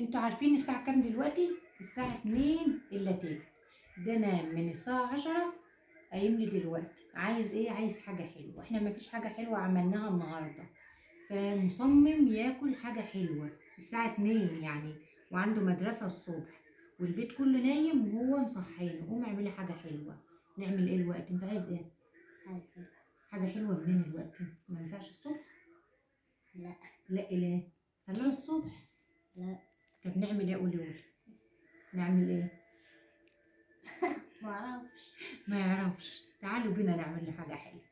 انتوا عارفين الساعه كام دلوقتي الساعه اتنين الا تلت ده انا من الساعه قايم قايمني دلوقتي عايز ايه عايز حاجه حلوه احنا مفيش حاجه حلوه عملناها النهارده فمصمم ياكل حاجه حلوه الساعه اتنين يعني وعنده مدرسه الصبح والبيت كله نايم وهو مصحينه قوم اعملي حاجه حلوه نعمل ايه الوقت انت عايز ايه حاجه حلوه حاجه حلوه منين الوقت ما ينفعش الصبح لا لا ليه خليها الصبح نعمل ايه قولي قولي نعمل ايه ما اعرفش ما يعرفش تعالوا بينا نعمل له حاجه حلوه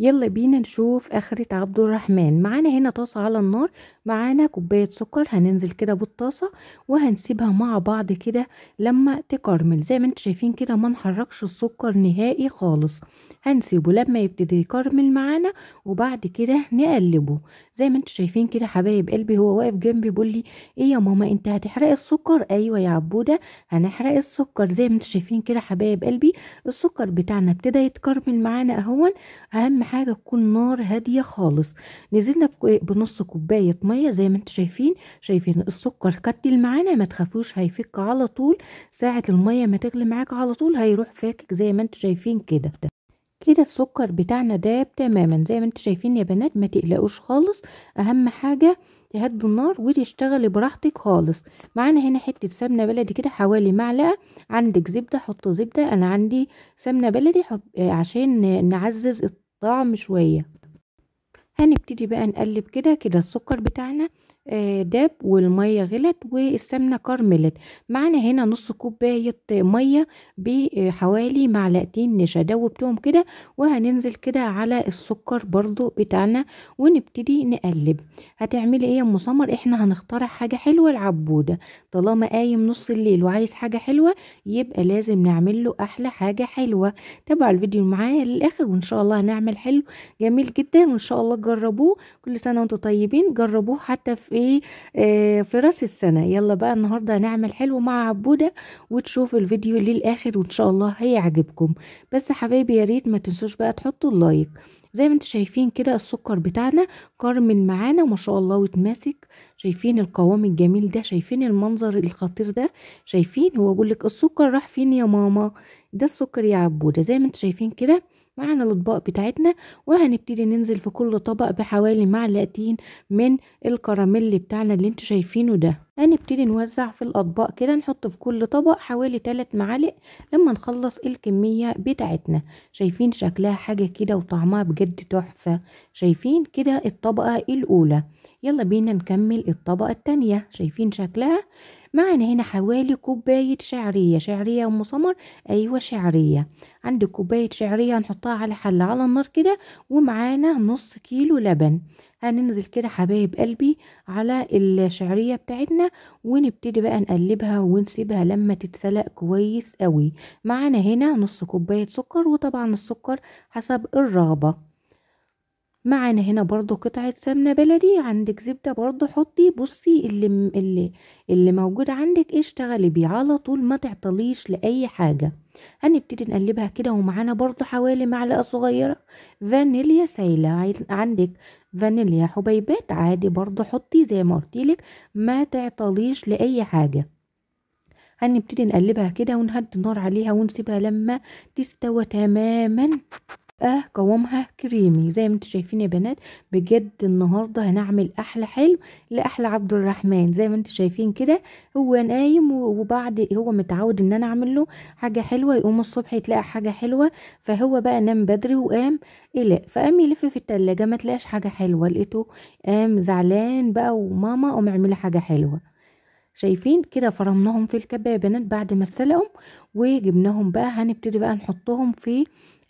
يلا بينا نشوف اخرة عبد الرحمن معانا هنا طاسة على النار معانا كوباية سكر هننزل كده بالطاسة وهنسيبها مع بعض كده لما تكرمل زي ما انتوا شايفين كده ما نحركش السكر نهائي خالص هنسيبه لما يبتدي يكرمل معانا وبعد كده نقلبه زي ما انتوا شايفين كده حبايب قلبي هو واقف جنبي بيقول لي ايه يا ماما انت هتحرقي السكر ايوه يا عبودة هنحرق السكر زي ما انتوا شايفين كده حبايب قلبي السكر بتاعنا ابتدى يتكرمل معانا اهون اهم حاجه تكون نار هاديه خالص نزلنا بنص كوبايه ميه زي ما انتم شايفين شايفين السكر كتل معانا ما تخافوش هيفك على طول ساعه الميه ما تغلي معاك على طول هيروح فاكك زي ما انتم شايفين كده كده السكر بتاعنا داب تماما زي ما انتم شايفين يا بنات ما تقلقوش خالص اهم حاجه تهدي النار وتشتغلي براحتك خالص معانا هنا حته سمنه بلدي كده حوالي معلقه عندك زبده حط زبده انا عندي سمنه بلدي عشان نعزز طعم شوية هنبتدي بقى نقلب كده كده السكر بتاعنا آه، داب والمية غلت والسمنة كرملت معنا هنا نص كوباية مية بحوالي معلقتين نشا دوبتهم كده وهننزل كده على السكر برضو بتاعنا ونبتدي نقلب هتعملي ايه يا ام سمر احنا هنخترع حاجة حلوة العبودة طالما قايم نص الليل وعايز حاجة حلوة يبقى لازم نعمل له احلى حاجة حلوة تابعوا الفيديو معايا للاخر وان شاء الله هنعمل حلو جميل جدا وان شاء الله تجربوه كل سنة وانتم طيبين جربوه حتى في ايه آه، في راس السنة يلا بقى النهاردة هنعمل حلو مع عبودة وتشوفوا الفيديو للاخر وان شاء الله هيعجبكم بس حبايبي يا ريت ما تنسوش بقى تحطوا اللايك زي ما انتوا شايفين كده السكر بتاعنا كارمل معانا ما شاء الله وتماسك شايفين القوام الجميل ده شايفين المنظر الخطير ده شايفين هو بقولك لك السكر راح فين يا ماما ده السكر يا عبودة زي ما انتوا شايفين كده معانا الاطباق بتاعتنا وهنبتدي ننزل في كل طبق بحوالي معلقتين من الكراميل بتاعنا اللي انتوا شايفينه ده هنبتدي نوزع في الاطباق كده نحط في كل طبق حوالي 3 معالق لما نخلص الكميه بتاعتنا شايفين شكلها حاجه كده وطعمها بجد تحفه شايفين كده الطبقه الاولى يلا بينا نكمل الطبقه الثانيه شايفين شكلها معنا هنا حوالي كوباية شعرية شعرية أم سمر أيوة شعرية عندك كوباية شعرية هنحطها على حل على النار كده ومعانا نص كيلو لبن هننزل كده حبايب قلبي على الشعريه بتاعتنا ونبتدي بقى نقلبها ونسيبها لما تتسلق كويس قوي معانا هنا نص كوبايه سكر وطبعا السكر حسب الرغبه معانا هنا برضو قطعة سمنة بلدي عندك زبدة برضو حطي بصي اللي, اللي, اللي موجود عندك اشتغلي بيه على طول ما تعطليش لأي حاجة هنبتدي نقلبها كده ومعانا برضو حوالي معلقة صغيرة فانيليا سايلة عندك فانيليا حبيبات عادي برضو حطي زي ما قلتلك ما تعطليش لأي حاجة هنبتدي نقلبها كده ونهدي النار عليها ونسيبها لما تستوى تماما بيبقى أه، قوامها كريمي زي ما انتوا شايفين يا بنات بجد النهارده هنعمل احلى حلو لاحلى عبد الرحمن زي ما انتوا شايفين كده هو نايم وبعد هو متعود ان انا اعمل له حاجه حلوه يقوم الصبح يتلاقى حاجه حلوه فهو بقى نام بدري وقام قلق فقام يلف في التلاجة ما تلاقيش حاجه حلوه لقيته قام زعلان بقى وماما قام اعملي حاجه حلوه شايفين كده فرمناهم في الكبة يا بنات بعد ما سلقهم وجبناهم بقى هنبتدي بقى نحطهم في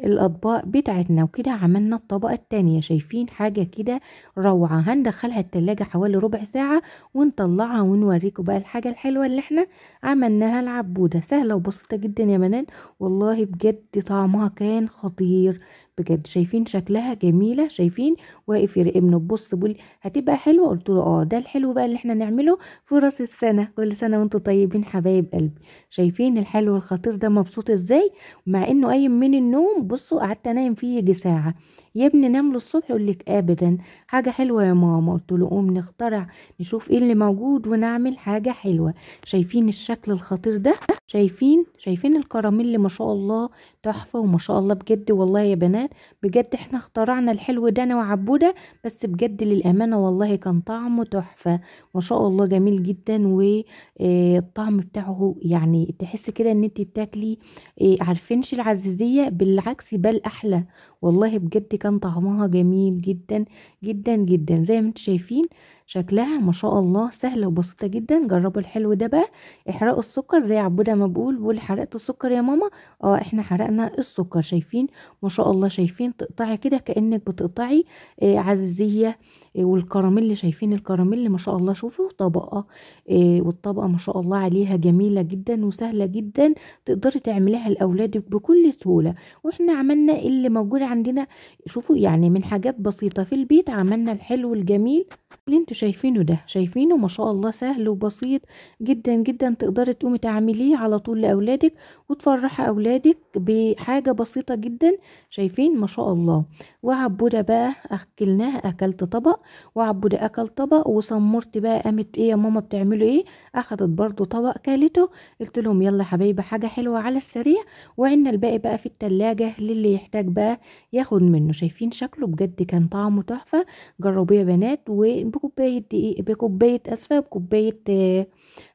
الاطباق بتاعتنا وكده عملنا الطبقه التانية شايفين حاجه كده روعه هندخلها التلاجة حوالي ربع ساعه ونطلعها ونوريكم بقى الحاجه الحلوه اللي احنا عملناها العبوده سهله وبسيطه جدا يا بنات والله بجد طعمها كان خطير بجد شايفين شكلها جميله شايفين واقف يراقبنا بص بيقول هتبقى حلوه قلت له اه ده الحلو بقى اللي احنا نعمله في راس السنه كل سنه وانتم طيبين حبايب قلبي شايفين الحلو الخطير ده مبسوط ازاي مع انه قايم من النوم بصوا قعدت انام فيه يجي ساعه يا ابني نام له الصبح يقول لك ابدا حاجه حلوه يا ماما قلت له قوم نخترع نشوف ايه اللي موجود ونعمل حاجه حلوه شايفين الشكل الخطير ده شايفين شايفين الكراميل ما شاء الله تحفه وما شاء الله بجد والله يا بنات بجد احنا اخترعنا الحلو ده انا وعبوده بس بجد للامانه والله كان طعمه تحفه ما شاء الله جميل جدا والطعم آه، بتاعه يعني تحس كده ان انت بتاكلي آه، عارفينش العزيزيه بالعكس بل احلى والله بجد كان طعمها جميل جدا جدا جدا زي ما انتم شايفين شكلها ما شاء الله سهله وبسيطه جدا جربوا الحلو ده بقى احرقوا السكر زي عبوده ما بقول بقول حرقت السكر يا ماما اه احنا حرقنا السكر شايفين ما شاء الله شايفين تقطعي كده كانك بتقطعي إيه عزيزيه إيه والكراميل شايفين الكراميل ما شاء الله شوفوا طبقه إيه والطبقه ما شاء الله عليها جميله جدا وسهله جدا تقدري تعمليها لاولادك بكل سهوله واحنا عملنا اللي موجود عندنا شوفوا يعني من حاجات بسيطه في البيت عملنا الحلو الجميل اللي انت شايفينه ده شايفينه ما شاء الله سهل وبسيط جدا جدا تقدري تقومي تعمليه على طول لاولادك وتفرح اولادك بحاجه بسيطه جدا شايفين ما شاء الله وعبوده بقى اكلناها اكلت طبق وعبوده اكل طبق وصمرت بقى قامت ايه يا ماما بتعملوا ايه اخدت برضو طبق كلته قلت لهم يلا حبايبي حاجه حلوه على السريع وعنا الباقي بقى في التلاجة للي يحتاج بقى ياخد منه شايفين شكله بجد كان طعمه تحفه جربوه يا بنات وبكوبايه بكوباية دقيق بكوباية اسفة بكوباية آه،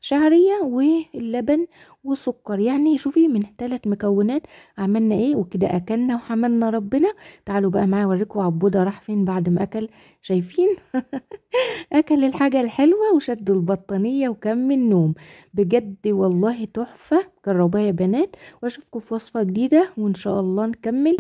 شعرية واللبن والسكر يعني شوفي من ثلاث مكونات عملنا ايه وكده اكلنا وحملنا ربنا تعالوا بقى معايا اوريكم عبودة راح فين بعد ما اكل شايفين اكل الحاجة الحلوة وشد البطانية وكمل نوم بجد والله تحفة جربوها يا بنات واشوفكم في وصفة جديدة وان شاء الله نكمل